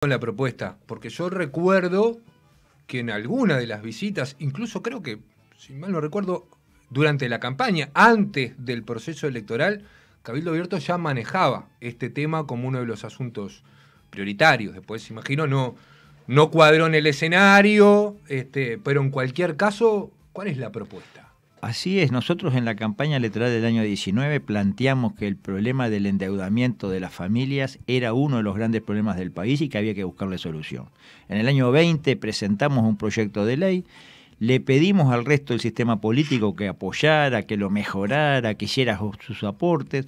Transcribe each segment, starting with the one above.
con la propuesta, porque yo recuerdo que en alguna de las visitas, incluso creo que, si mal no recuerdo, durante la campaña, antes del proceso electoral, Cabildo Abierto ya manejaba este tema como uno de los asuntos prioritarios. Después, imagino, no, no cuadró en el escenario, este, pero en cualquier caso, ¿cuál es la propuesta? Así es, nosotros en la campaña electoral del año 19 planteamos que el problema del endeudamiento de las familias era uno de los grandes problemas del país y que había que buscarle solución. En el año 20 presentamos un proyecto de ley, le pedimos al resto del sistema político que apoyara, que lo mejorara, que hiciera sus aportes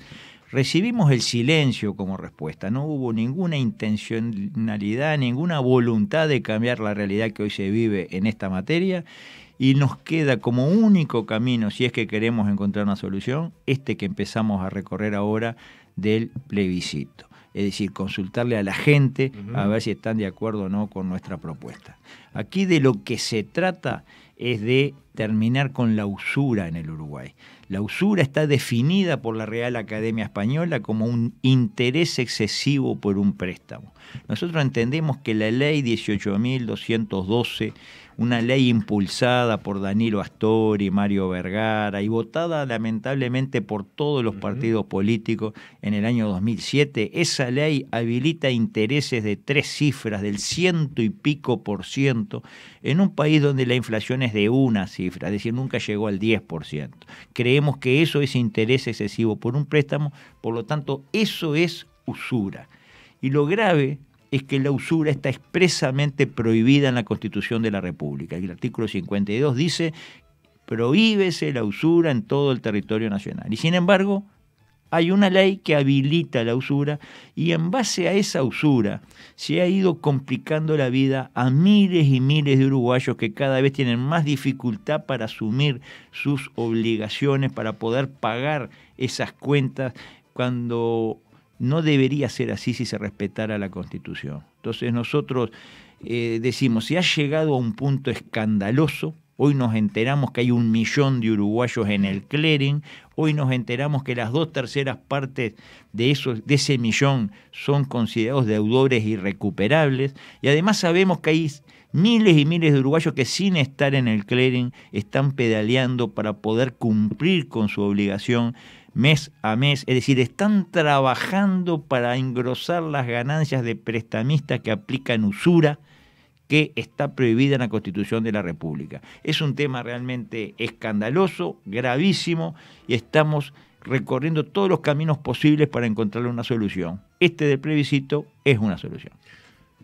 recibimos el silencio como respuesta. No hubo ninguna intencionalidad, ninguna voluntad de cambiar la realidad que hoy se vive en esta materia y nos queda como único camino, si es que queremos encontrar una solución, este que empezamos a recorrer ahora del plebiscito. Es decir, consultarle a la gente a ver si están de acuerdo o no con nuestra propuesta. Aquí de lo que se trata es de terminar con la usura en el Uruguay. La usura está definida por la Real Academia Española como un interés excesivo por un préstamo. Nosotros entendemos que la ley 18.212 una ley impulsada por Danilo Astori, Mario Vergara y votada lamentablemente por todos los partidos políticos en el año 2007. Esa ley habilita intereses de tres cifras, del ciento y pico por ciento, en un país donde la inflación es de una cifra, es decir, nunca llegó al 10 por ciento. Creemos que eso es interés excesivo por un préstamo, por lo tanto, eso es usura. Y lo grave es que la usura está expresamente prohibida en la Constitución de la República. El artículo 52 dice, prohíbese la usura en todo el territorio nacional. Y sin embargo, hay una ley que habilita la usura y en base a esa usura se ha ido complicando la vida a miles y miles de uruguayos que cada vez tienen más dificultad para asumir sus obligaciones, para poder pagar esas cuentas cuando no debería ser así si se respetara la Constitución. Entonces nosotros eh, decimos, si ha llegado a un punto escandaloso, Hoy nos enteramos que hay un millón de uruguayos en el clearing. Hoy nos enteramos que las dos terceras partes de, esos, de ese millón son considerados deudores irrecuperables. Y además sabemos que hay miles y miles de uruguayos que sin estar en el clearing están pedaleando para poder cumplir con su obligación mes a mes, es decir, están trabajando para engrosar las ganancias de prestamistas que aplican usura que está prohibida en la Constitución de la República. Es un tema realmente escandaloso, gravísimo, y estamos recorriendo todos los caminos posibles para encontrar una solución. Este del plebiscito es una solución.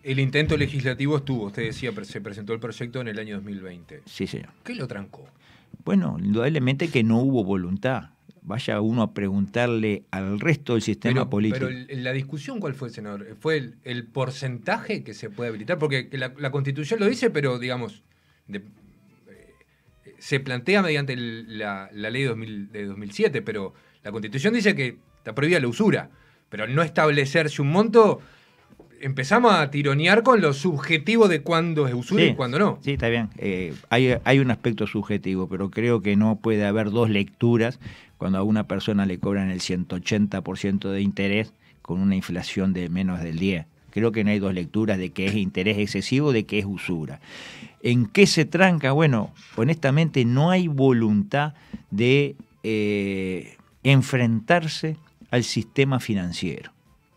El intento legislativo estuvo, usted decía, se presentó el proyecto en el año 2020. Sí, señor. ¿Qué lo trancó? Bueno, indudablemente que no hubo voluntad. Vaya uno a preguntarle al resto del sistema político. Pero la discusión, ¿cuál fue, senador? ¿Fue el, porcentaje que se puede habilitar? Porque la, constitución lo dice, pero digamos, eh, se plantea mediante la, ley de 2007, pero la constitución dice que está prohibida la usura. Pero al no establecerse un monto, empezamos a tironear con lo subjetivo de cuándo es usura y cuándo no. Sí, está bien. Eh, hay, un aspecto subjetivo, pero creo que no puede haber dos lecturas cuando a una persona le cobran el 180% de interés con una inflación de menos del 10. Creo que no hay dos lecturas de que es interés excesivo, de que es usura. ¿En qué se tranca? Bueno, honestamente no hay voluntad de eh, enfrentarse al sistema financiero.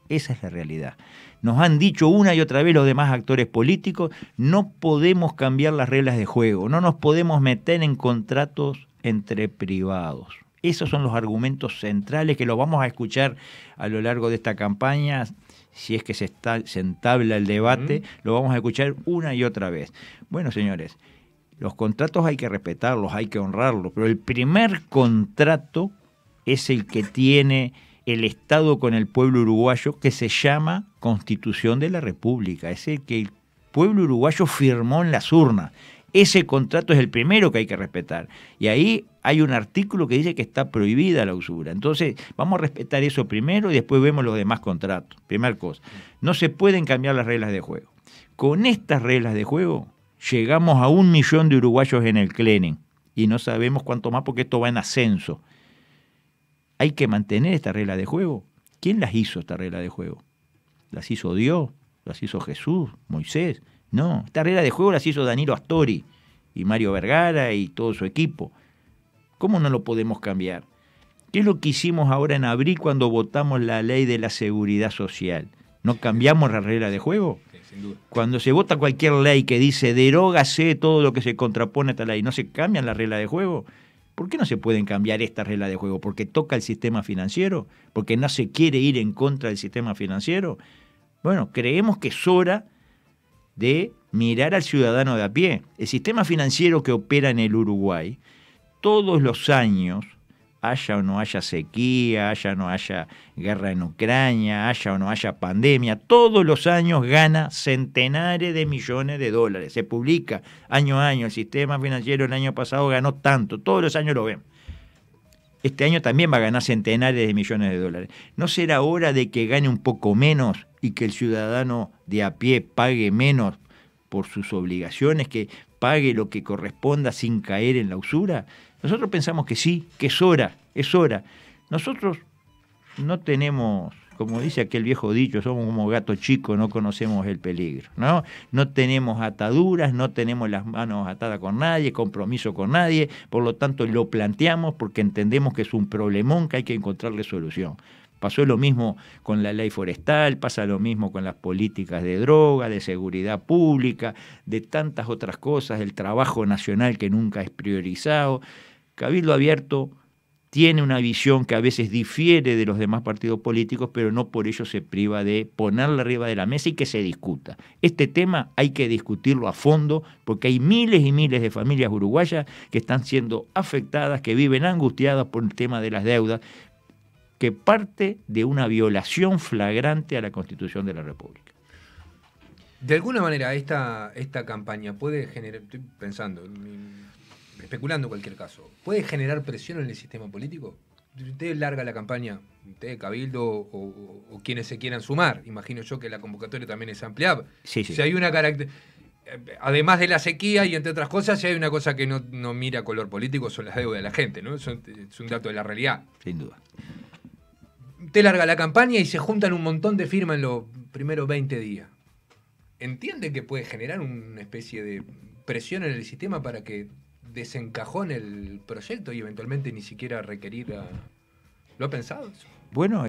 Esa es la realidad. Nos han dicho una y otra vez los demás actores políticos, no podemos cambiar las reglas de juego, no nos podemos meter en contratos entre privados. Esos son los argumentos centrales que los vamos a escuchar a lo largo de esta campaña, si es que se, está, entabla el debate, lo vamos a escuchar una y otra vez. Bueno, señores, los contratos hay que respetarlos, hay que honrarlos, pero el primer contrato es el que tiene el Estado con el pueblo uruguayo que se llama Constitución de la República, es el que el pueblo uruguayo firmó en las urnas. Ese contrato es el primero que hay que respetar. Y ahí hay un artículo que dice que está prohibida la usura. Entonces, vamos a respetar eso primero y después vemos los demás contratos. Primer cosa. No se pueden cambiar las reglas de juego. Con estas reglas de juego llegamos a un millón de uruguayos en el CLENEN y no sabemos cuánto más porque esto va en ascenso. Hay que mantener esta regla de juego. ¿Quién las hizo esta regla de juego? las hizo Dios, las hizo Jesús, Moisés. No, estas reglas de juego las hizo Danilo Astori y Mario Vergara y todo su equipo. ¿Cómo no lo podemos cambiar? ¿Qué es lo que hicimos ahora en abril cuando votamos la ley de la seguridad social? ¿No cambiamos la regla de juego? Cuando se vota cualquier ley que dice derógase todo lo que se contrapone a esta ley, ¿no se cambian las reglas de juego? ¿Por qué no se pueden cambiar estas reglas de juego? ¿Porque toca el sistema financiero? ¿Porque no se quiere ir en contra del sistema financiero? Bueno, creemos que es hora de mirar al ciudadano de a pie. El sistema financiero que opera en el Uruguay, todos los años, haya o no haya sequía, haya o no haya guerra en Ucrania, haya o no haya pandemia, todos los años gana centenares de millones de dólares. Se publica año a año, el sistema financiero el año pasado ganó tanto, todos los años lo ven. Este año también va a ganar centenares de millones de dólares. ¿No será hora de que gane un poco menos y que el ciudadano de a pie pague menos por sus obligaciones, que pague lo que corresponda sin caer en la usura? Nosotros pensamos que sí, que es hora, es hora. Nosotros no tenemos, como dice aquel viejo dicho, somos como gato chico, no conocemos el peligro, ¿no? No tenemos ataduras, no tenemos las manos atadas con nadie, compromiso con nadie, por lo tanto lo planteamos porque entendemos que es un problemón que hay que encontrarle solución. Pasó lo mismo con la ley forestal, pasa lo mismo con las políticas de droga, de seguridad pública, de tantas otras cosas, el trabajo nacional que nunca es priorizado. Cabildo Abierto tiene una visión que a veces difiere de los demás partidos políticos, pero no por ello se priva de ponerla arriba de la mesa y que se discuta. Este tema hay que discutirlo a fondo porque hay miles y miles de familias uruguayas que están siendo afectadas, que viven angustiadas por el tema de las deudas, que parte de una violación flagrante a la Constitución de la República. De alguna manera, esta, esta campaña puede generar, estoy pensando, especulando cualquier caso, ¿puede generar presión en el sistema político? Usted larga la campaña, usted, Cabildo o, quienes se quieran sumar, imagino yo que la convocatoria también es ampliable. Sí, Si hay una Además de la sequía y entre otras cosas, si hay una cosa que no, no mira color político son las deudas de la gente, ¿no? es un dato de la realidad. Sin duda usted larga la campaña y se juntan un montón de firmas en los primeros 20 días. ¿Entiende que puede generar una especie de presión en el sistema para que desencajone el proyecto y eventualmente ni siquiera requerir a... ¿Lo ha pensado? Bueno.